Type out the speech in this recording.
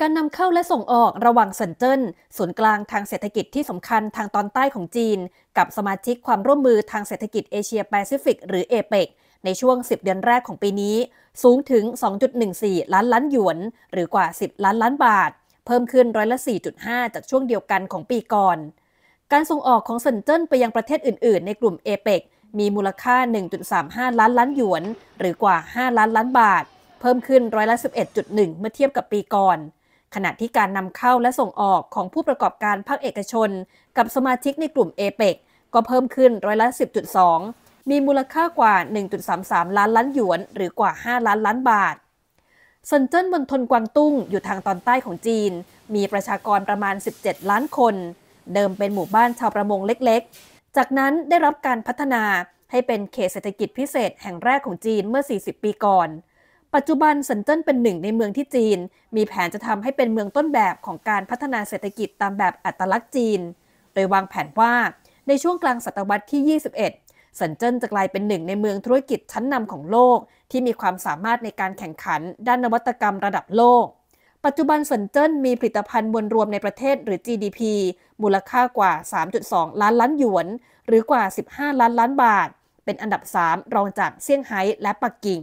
การนำเข้าและส่งออกระหว่างเซินเจิ้นศูนย์กลางทางเศรษฐกิจที่สำคัญทางตอนใต้ของจีน กับสมาชิกความร่วมมือทางเศรษฐกิจเอเชียแปซิฟิก หรือเอเปกในช่วง 10 เดือนแรกของปีนี้ สูงถึง 2.14 ล้านล้านหยวน หรือกว่า 10 ล้านล้านบาท เพิ่มขึ้นร้อยละ 4.5 จากช่วงเดียวกันของปีก่อนการส่งออกของเซินเจิ้นไปยังประเทศอื่น ๆ ในกลุ่มเอเปกมีมูลค่า 1.35 ล้านล้านหยวนหรือกว่า 5 ล้านล้านบาท เพิ่มขึ้นร้อยละ 11.1เมื่อเทียบกับปีก่อนขณะที่การนำเข้าและส่งออกของผู้ประกอบการภาคเอกชน กับสมาชิกในกลุ่มเอเปกก็เพิ่มขึ้นร้อยละ 10.2 มีมูลค่ากว่า 1.33 ล้านล้านหยวนหรือกว่า 5 ล้านล้านบาทซันเจิ้นมณฑลกวางตุ้ง อยู่ทางตอนใต้ของจีน มีประชากรประมาณ 17 ล้านคน เดิมเป็นหมู่บ้านชาวประมงเล็กๆ จากนั้นได้รับการพัฒนาให้เป็นเขตเศรษฐกิจพิเศษแห่งแรกของจีนเมื่อ 40 ปีก่อนปัจจุบันสันเจิ้นเป็นหนึ่งในเมืองที่จีน มีแผนจะทำให้เป็นเมืองต้นแบบของการพัฒนาเศรษฐกิจตามแบบอัตลักษณ์จีน โดยวางแผนว่าในช่วงกลางศตวรรษที่ 21สันเจิ้นจะกลายเป็นหนึ่งในเมืองธุรกิจชั้นนำของโลก ที่มีความสามารถในการแข่งขันด้านนวัตกรรมระดับโลก ปัจจุบันสันเจิ้นมีผลิตภัณฑ์มวลรวมในประเทศหรือ GDP มูลค่ากว่า 3.2 ล้านล้านหยวนหรือกว่า 15 ล้านล้านบาท เป็นอันดับ 3 รองจากเซี่ยงไฮ้และปักกิ่ง